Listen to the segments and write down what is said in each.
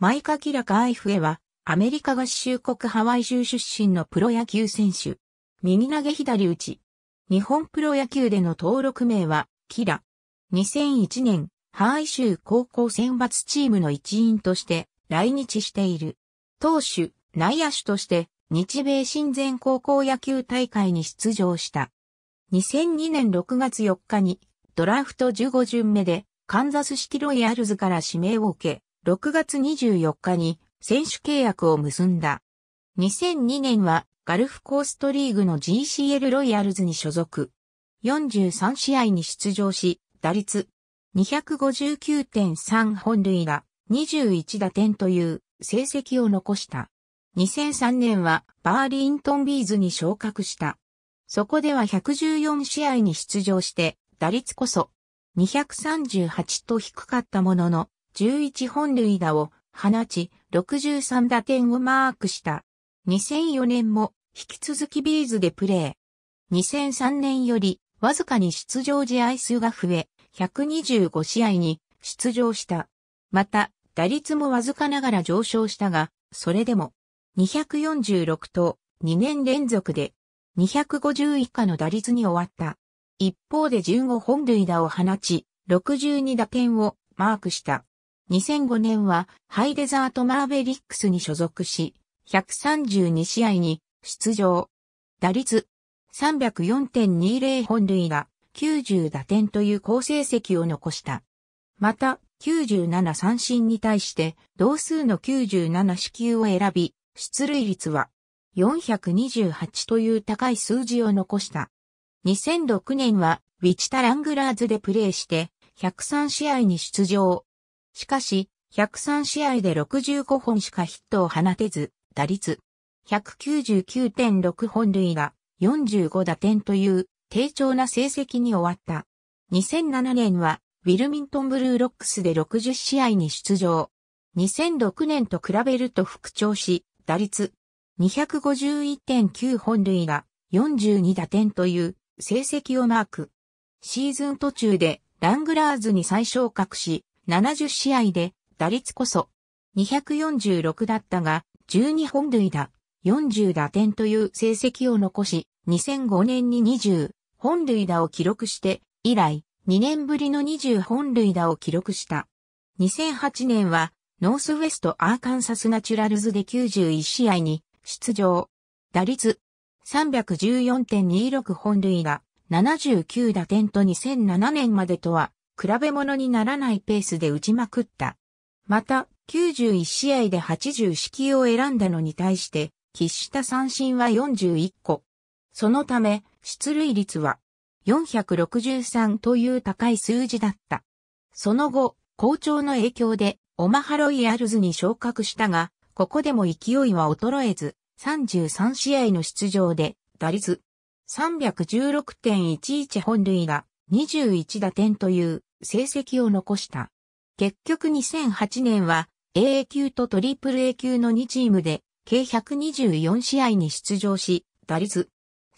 マイカ・キラカ・アイフエは、アメリカ合衆国ハワイ州出身のプロ野球選手。右投げ左打ち。日本プロ野球での登録名は、キラ。2001年、ハワイ州高校選抜チームの一員として来日している。投手、内野手として、日米親善高校野球大会に出場した。2002年6月4日に、ドラフト15巡目で、カンザスシロイヤルズから指名を受け、6月24日に選手契約を結んだ。2002年はガルフコーストリーグの GCL ロイヤルズに所属。43試合に出場し、打率259.3本塁打、21打点という成績を残した。2003年はバーリントンビーズに昇格した。そこでは114試合に出場して、打率こそ238と低かったものの、11本塁打を放ち、63打点をマークした。2004年も引き続きビーズでプレー。2003年よりわずかに出場試合数が増え、125試合に出場した。また、打率もわずかながら上昇したが、それでも、246と2年連続で、250以下の打率に終わった。一方で15本塁打を放ち、62打点をマークした。2005年はハイデザートマーベリックスに所属し、132試合に出場。打率304.20本塁打、90打点という好成績を残した。また、97三振に対して同数の97四球を選び、出塁率は428という高い数字を残した。2006年はウィチタラングラーズでプレーして103試合に出場。しかし、103試合で65本しかヒットを放てず、打率199.6本塁打45打点という低調な成績に終わった。2007年はウィルミントンブルーロックスで60試合に出場。2006年と比べると復調し、打率251.9本塁打42打点という成績をマーク。シーズン途中でラングラーズに再昇格し、70試合で打率こそ246だったが、12本塁打、40打点という成績を残し、2005年に20本塁打を記録して、以来、2年ぶりの20本塁打を記録した。2008年は、ノースウェストアーカンサスナチュラルズで91試合に出場。打率314.26本塁打、79打点と2007年までとは比べ物にならないペースで打ちまくった。また、91試合で80四を選んだのに対して、喫した三振は41個。そのため、出塁率は463という高い数字だった。その後、好調の影響で、オマハロイアルズに昇格したが、ここでも勢いは衰えず、33試合の出場で、打率316.11本塁打、21打点という成績を残した。結局2008年は AA 級と AAA 級の2チームで計124試合に出場し、打率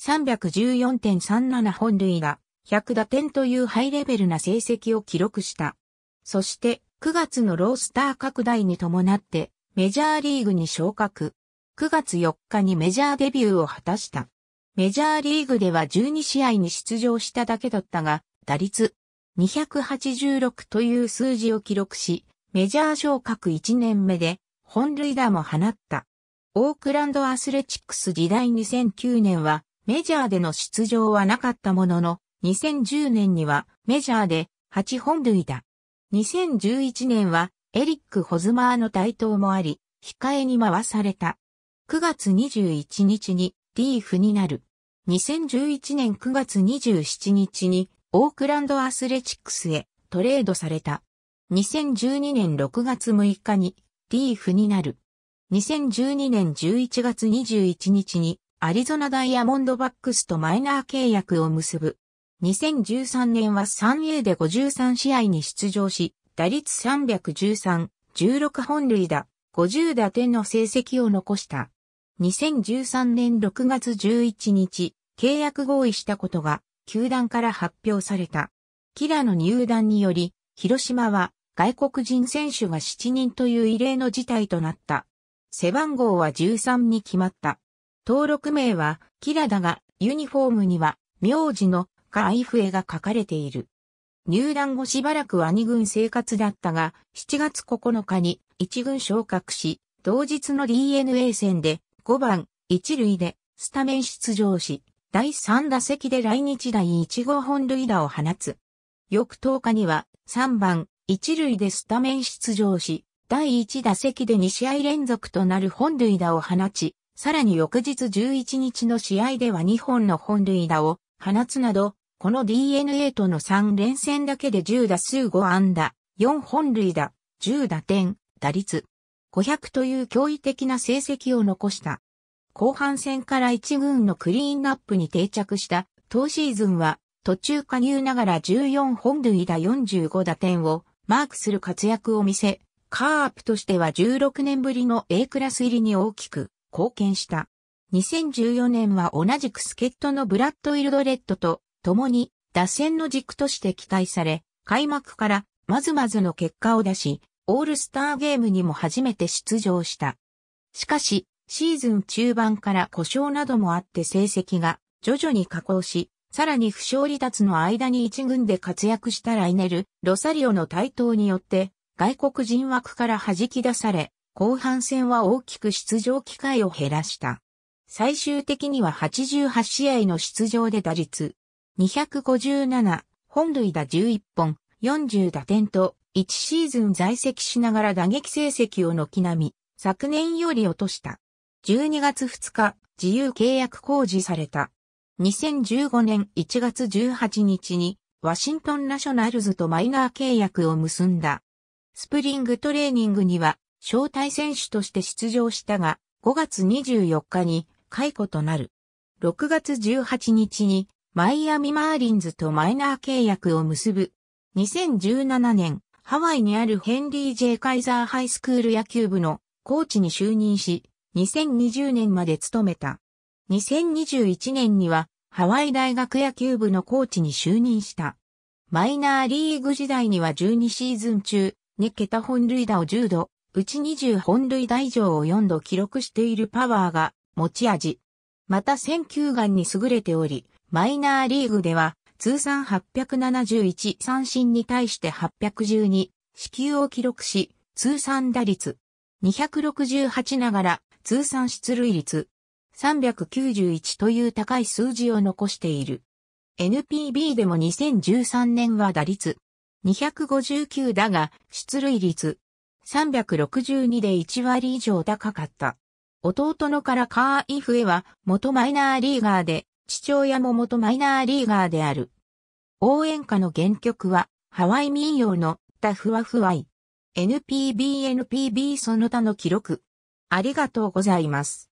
314.37本塁打、100打点というハイレベルな成績を記録した。そして9月のロースター拡大に伴ってメジャーリーグに昇格。9月4日にメジャーデビューを果たした。メジャーリーグでは12試合に出場しただけだったが、打率286という数字を記録し、メジャー昇格1年目で本塁打も放った。オークランドアスレチックス時代2009年はメジャーでの出場はなかったものの、2010年にはメジャーで8本塁打。2011年はエリック・ホズマーの台頭もあり、控えに回された。9月21日にリーフになる。2011年9月27日にオークランドアスレチックスへトレードされた。2012年6月6日にリーフになる。2012年11月21日にアリゾナダイヤモンドバックスとマイナー契約を結ぶ。2013年は 3A で53試合に出場し、打率313、16本塁打、50打点の成績を残した。2013年6月11日、契約合意したことが球団から発表された。キラの入団により、広島は外国人選手が7人という異例の事態となった。背番号は13に決まった。登録名はキラだが、ユニフォームには名字のカイフエが書かれている。入団後しばらくは2軍生活だったが、7月9日に1軍昇格し、同日の DNA 戦で5番1塁でスタメン出場し、第3打席で来日第1号本塁打を放つ。翌10日には3番1塁でスタメン出場し、第1打席で2試合連続となる本塁打を放ち、さらに翌日11日の試合では2本の本塁打を放つなど、この DNA との3連戦だけで10打数5安打、4本塁打、10打点、打率500という驚異的な成績を残した。後半戦から1軍のクリーンアップに定着した当シーズンは途中加入ながら14本塁打45打点をマークする活躍を見せ、カープとしては16年ぶりの A クラス入りに大きく貢献した。2014年は同じくスケットのブラッド・イルドレッドと共に打線の軸として期待され、開幕からまずまずの結果を出し、オールスターゲームにも初めて出場した。しかし、シーズン中盤から故障などもあって成績が徐々に下降し、さらに負傷離脱の間に一軍で活躍したライネル、ロサリオの台頭によって、外国人枠から弾き出され、後半戦は大きく出場機会を減らした。最終的には88試合の出場で打率、257、本塁打11本、40打点と、1シーズン在籍しながら打撃成績を軒並み、昨年より落とした。12月2日、自由契約公示された。2015年1月18日に、ワシントンナショナルズとマイナー契約を結んだ。スプリングトレーニングには、招待選手として出場したが、5月24日に解雇となる。6月18日に、マイアミマーリンズとマイナー契約を結ぶ。2017年、ハワイにあるヘンリー・ジェイ・カイザーハイスクール野球部のコーチに就任し、2020年まで務めた。2021年にはハワイ大学野球部のコーチに就任した。マイナーリーグ時代には12シーズン中、2桁本塁打を10度、うち20本塁打以上を4度記録しているパワーが持ち味。また選球眼に優れており、マイナーリーグでは通算871三振に対して812、四球を記録し、通算打率268ながら通算出塁率391という高い数字を残している。NPB でも2013年は打率259だが出塁率362で1割以上高かった。弟のカラカー・イフエは元マイナーリーガーで、父親も元マイナーリーガーである。応援歌の原曲はハワイ民謡のタフワフワイ。NPB NPB その他の記録。ありがとうございます。